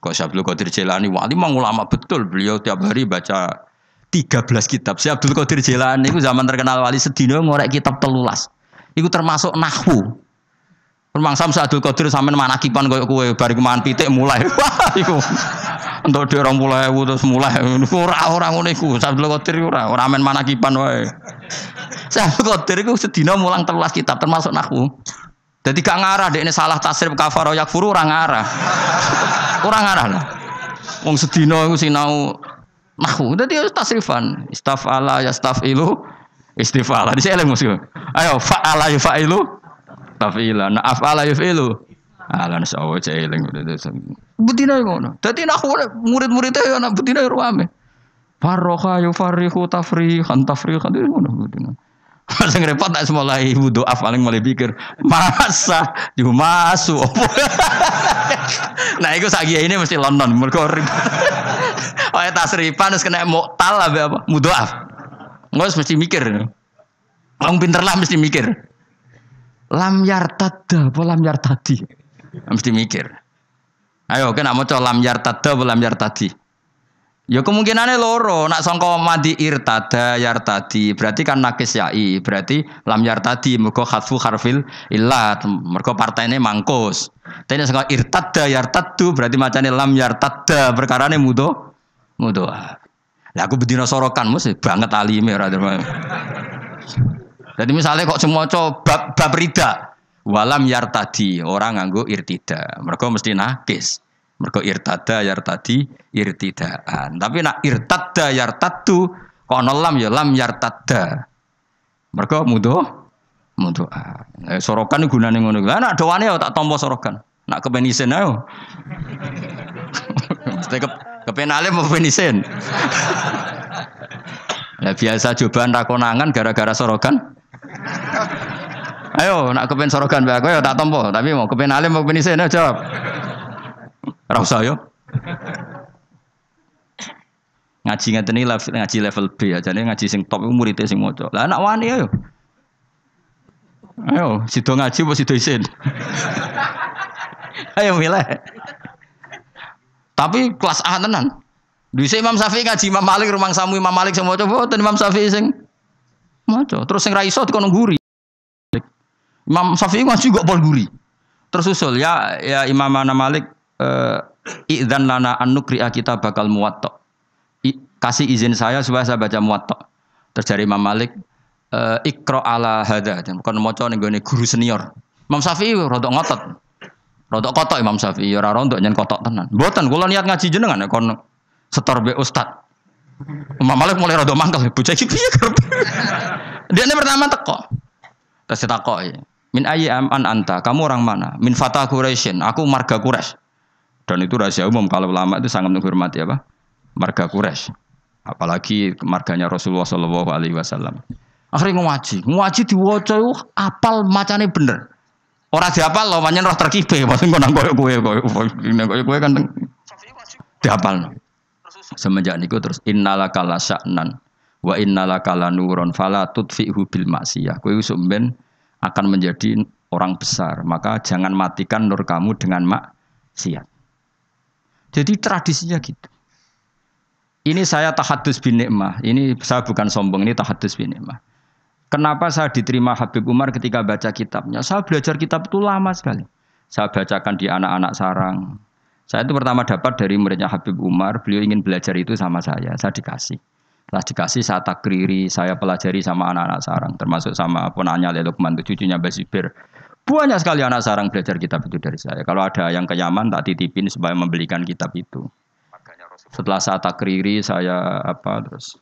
Kok Syabdul Qadir Jailani wali mang ulama betul beliau tiap hari baca 13 kitab. Si Abdul Qadir Jailani itu zaman terkenal wali sedino ngorek kitab telulas. Iku termasuk nahwu. Rumang sam Abdul Qadir sampean manakipan koyo kowe bari mangan pitik mulai. Wah iku. Entuk dhewe 20.000 terus mulai. Ora ora ngono iku. Abdul Qadir ora ora men manakipan wae. Abdul Qadir iku Sedino mulang telulas kitab termasuk nahwu. Jadi gak ngarah deh ini salah tasrif kafaro furu orang ngarah. orang ngarah lah. Wong sedino, iku sinau nahu. Dadi ya tasrifan. Istafala ya ilu istifala. Di eling musik. Ayo fa ya ilu tafila. Nah, ya yafilu. Alan nah, sawo celing betina ngono. Dadi nahu murid-muridnya yang nak betina ruame. Farroha yufarihu tafrihan tafrihan itu ngono betina. Sing repot tak lagi ibu af paling mulai pikir masa di nah itu sagi ini mesti London Oh tas ripan harus kena muktal apa apa wudu af. Ngos mesti mikir. kamu pinter lah mesti mikir. Lam yartada, apa lam yartadi? Mesti mikir. Ayo kena maca lam yartada, apa lam yartadi? Ya kemungkinannya loro, nak songko madi irtada yartadi, berarti kan nakes ya i berarti lam yartadi, mergo khatfu harfil illat, mergo partainya mangkos. Tapi songko irtada tadu, berarti macamnya lam yartada, perkara ini mudo, mudo. Lah aku bedino sorokan, mesti banget alime ora Jadi misalnya kok semua bab, bab rida, walam yartadi, orang nganggo irtida, mergo mesti nakis. Mergo irtada yartadi irtidaan. Tapi nak irtada yartadu kono lam ya lam yartada. Mergo mudo mudo. Eh, sorokan gunane ngono. Lah nak doane ya tak tombol sorokan. Nak kepenisen ayo. Mesti ke, kepenale mau penisen. Ya biasa cobaan rakonangan gara-gara sorokan. Ayo, nak kepen sorokan mbak aku ya tak tombol. tapi mau kepen alim mau kepen isin jawab. Rasa yo. ngaji ngeten level ngaji level B ya. Jadi ngaji sing top itu sing mojo. Lah anak wani yo. Ayo, si sido ngaji apa sido isin? Ayo milih. Tapi kelas A tenan. Dhisik Imam Safi ngaji Imam Malik rumang samu Imam Malik sing bos boten Imam Safi sing mojo. Terus sing ra iso guri. Imam Safi ngaji kok pol guri. Terus usul ya ya Imam Ana Malik Eh, Iqdan lana anukri kita bakal muwatta. Kasih izin saya supaya saya baca muwatta. Terus dari Imam Malik eh, ikro ala hada. Bukan cowok nih guru senior. Imam Syafi'i rontok ngotot. Rontok kotok Imam Syafi'i ya Orang rontok jangan kotok tenan. Buatan, gula niat ngaji jenengan kon setor be ustad. Imam Malik mulai rontok mangkal. bocah iki ya Dia ini pertama teko. Terus ditakoki, "Min ayam an anta? Kamu orang mana?" "Min fata kureshin. Aku marga kuresh. Dan itu rahasia umum kalau ulama itu sangat menghormati apa? Marga Quraisy. Apalagi marganya Rasulullah Shallallahu Alaihi Wasallam. Akhirnya ngaji, ngaji diwaca apal macane bener. Orang diapal lo, manjen roh terkipe, maksudnya nang koyo kowe koyo koyo kowe kan diapal. Semenjak niku terus innalaka lasa'nan wa innalaka lanurun fala tudfihu bil maksiyah. Kowe sumben akan menjadi orang besar, maka jangan matikan nur kamu dengan maksiat. Jadi tradisinya gitu. Ini saya tahadus bin nikmah. Ini saya bukan sombong, ini tahadus bin nikmah. Kenapa saya diterima Habib Umar ketika baca kitabnya? Saya belajar kitab itu lama sekali. Saya bacakan di anak-anak sarang. Saya itu pertama dapat dari muridnya Habib Umar. Beliau ingin belajar itu sama saya. Saya dikasih. Setelah dikasih saya takriri, saya pelajari sama anak-anak sarang. Termasuk sama ponanya Lelukman, cucunya Basibir. Banyak sekali anak sarang belajar kitab itu dari saya. Kalau ada yang kenyaman tak titipin supaya membelikan kitab itu. Setelah saya takriri saya apa terus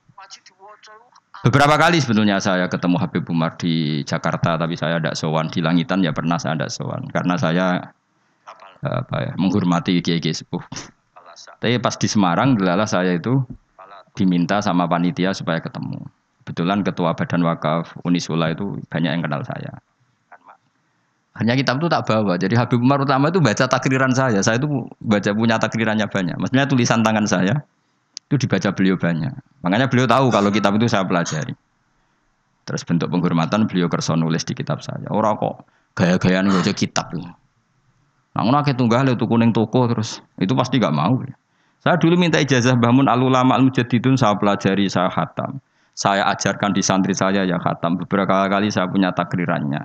Beberapa kali sebetulnya saya ketemu Habib Umar di Jakarta, tapi saya tidak sowan di Langitan ya pernah saya tidak sowan karena saya apa ya, menghormati kiai sepuh. Tapi pas di Semarang, gelala saya itu diminta sama panitia supaya ketemu. Kebetulan ketua badan wakaf Unisula itu banyak yang kenal saya. Hanya kitab itu tak bawa. Jadi Habib Umar utama itu baca takriran saya. Saya itu baca punya takrirannya banyak. Maksudnya tulisan tangan saya itu dibaca beliau banyak. Makanya beliau tahu kalau kitab itu saya pelajari. Terus bentuk penghormatan beliau kerso nulis di kitab saya. Orang kok gaya-gayaan baca kitab itu. Nah, ngono tunggal tunggah tuku toko terus. Itu pasti gak mau. Saya dulu minta ijazah bangun Alulama Al-Mujaddidun saya pelajari, saya hatam. Saya ajarkan di santri saya ya khatam. Beberapa kali saya punya takdirannya.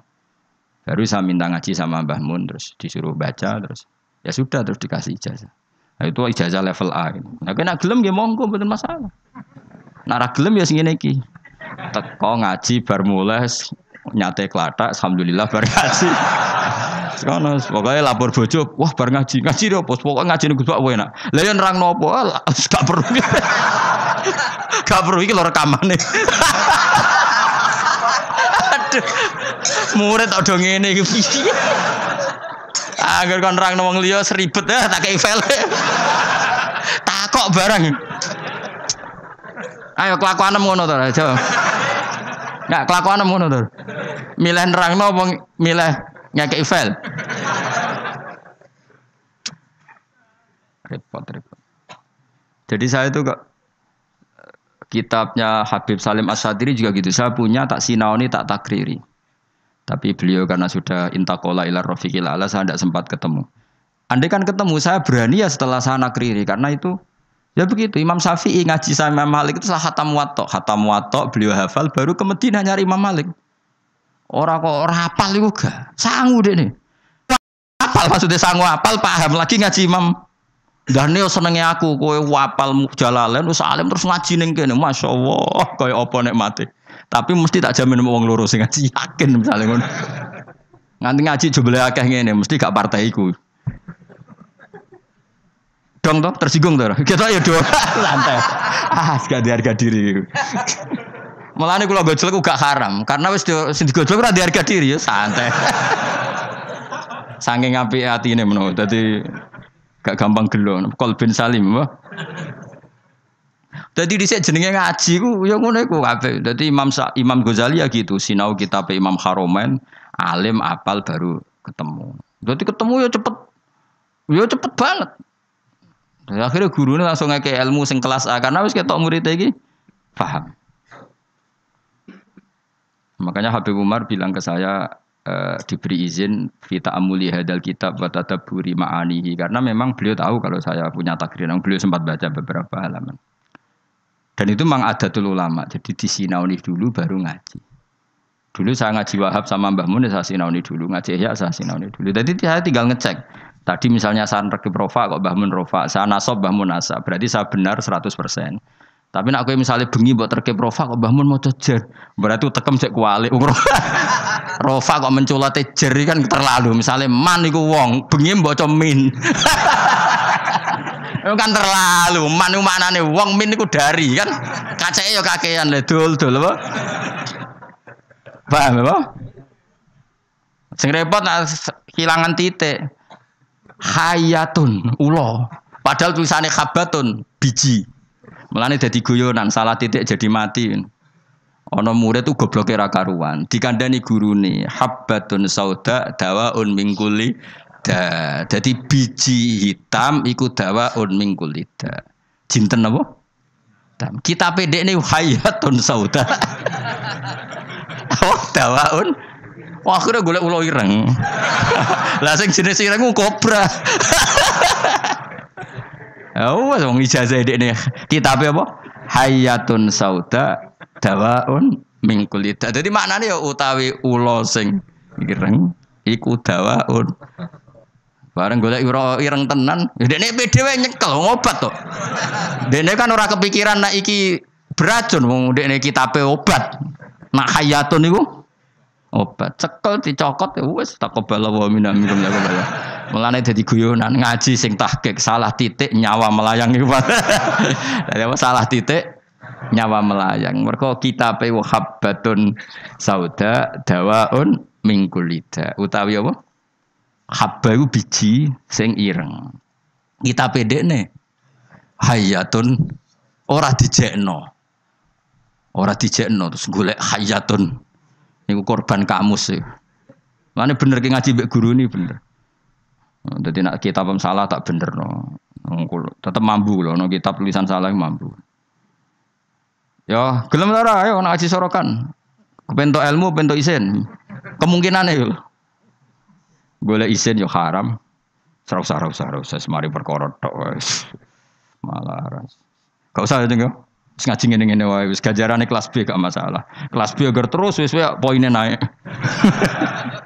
Baru saya minta ngaji sama Mbah Mun, terus disuruh baca, terus ya sudah terus dikasih ijazah. Nah, itu ijazah level A. Gitu. Nah, kena gelem ya monggo betul masalah. Nara gelem ya sing iki. Teko ngaji bar mulai nyate klatak, alhamdulillah bar ngaji. Sekono pokoknya lapor bojo, wah bar ngaji, ngaji yo bos pokoke ngaji niku sak nak. Lah ya rang nopo, ah, gak perlu. gak perlu iki lho rekamane. Murid tak dong ini. Agar kon rang ngomong liya seribet ya tak kei file. Takok barang. Ayo kelakuan ngono to, aja. Enggak kelakuanem ngono to. Milih nerangno apa milih ngekei file? Repot, repot. Jadi saya itu kok kitabnya Habib Salim Asadiri juga gitu. Saya punya tak sinaoni tak takriri. Tapi beliau karena sudah intakola ilar rofiqil ala saya tidak sempat ketemu. Andai kan ketemu saya berani ya setelah saya nakriri karena itu ya begitu Imam Syafi'i ngaji sama Imam Malik itu setelah hatam watok Hatam watok beliau hafal baru ke Medina nyari Imam Malik. Orang kok orang hafal juga, sanggup deh nih. Hafal maksudnya sanggup hafal paham lagi ngaji Imam dan ini oh, senengnya aku, kowe wapal mukjalalen, terus oh, alim terus ngaji neng nih, masya Allah, kowe opo nek mati. Tapi mesti tak jamin mau ngeluruh loro sing ngaji yakin misalnya ngono. Nganti ngaji lihat akeh ngene mesti gak partai iku. Dong toh tersinggung toh. Kita ya doa santai. Ah, gak harga diri. Malah nih kalau gojlek gak haram karena wis sing digojlek ora harga diri ya santai. Saking apik atine menawa dadi gak gampang gelo. Kolbin Salim. Wah. Jadi sini jenenge ngaji ku ya ngono iku kabeh. Dadi Imam Imam Ghazali ya gitu, sinau kitab Imam Haromen, alim apal baru ketemu. Jadi ketemu ya cepet. Ya cepet banget. Dan akhirnya gurunya langsung ngake ilmu sing kelas A karena wis ketok murid lagi paham. Makanya Habib Umar bilang ke saya e, diberi izin kita amuli hadal kitab wa tadabburi ma'anihi karena memang beliau tahu kalau saya punya takdir beliau sempat baca beberapa halaman. Dan itu memang ada tuh lama. Jadi di Sinauni dulu baru ngaji. Dulu saya ngaji Wahab sama Mbah Mun, saya sinauni dulu. Ngaji ya saya sinauni dulu. Jadi saya tinggal ngecek. Tadi misalnya saya nerkib rofa, kok Mbah Mun rofa. Saya nasob, Mbah Mun nasab. Berarti saya benar 100%. Tapi nak yang misalnya bengi buat terkep rofa kok Mbah Mun mau cecer. Berarti tekem cek kuali. rofa kok menculat cecer, kan terlalu. Misalnya maniku wong, bengi mbok min. Itu kan terlalu man mana nih min niku dari kan. kaca yo kakean le dul-dul apa? Paham apa? Sing repot nah, hilangan titik. Hayatun ulo. Padahal tulisannya khabatun biji. melani jadi guyonan, salah titik jadi mati. Ana murid tuh goblok ra karuan. Dikandani nih habatun sauda dawaun mingkuli Dah, Jadi biji hitam ikut dawa un mingkulida. Jinten apa? Hitam. Kita pede ini hayatun sauda. oh, dawa dawaun. Wah, akhirnya golek ulo ireng. Lah sing jenis ireng kobra. Oh, wong ijazah nih. Kita apa? Hayatun sauda dawaun min kulida. Jadi maknane ya utawi ulo sing ireng iku dawaun Bareng golek ireng tenan, dene PDW nyekel ngobat to. Dene kan ora kepikiran nek iki beracun wong dene kitabe obat. Nak hayatun niku obat. Cekel dicokot ya tak takobala wa minum minkum takobala. Mulane jadi guyonan ngaji sing tahkek salah titik nyawa melayang iku. salah titik nyawa melayang. Mergo kitabe wahabbatun sauda dawaun mingkulida. Utawi apa? Haba itu biji sing ireng. Kita pede nih. Hayatun ora dijekno. Ora dijekno terus golek hayatun. Niku korban kamus sih. E. Mana bener ki ngaji mbek guru ini bener. Jadi nak kitab salah tak bener no. Tetap mampu loh, no kitab tulisan salah mampu. Ya, gelem ora ayo nak aji sorokan. bentuk ilmu, bentuk isen Kemungkinan ya boleh izin yo haram. Serau serau serau saya semari perkorot tok Malah ras. Kau usah aja Wis ngaji ngene ngene wae wis gajarane kelas B gak masalah. Kelas B agar terus wis poinnya naik.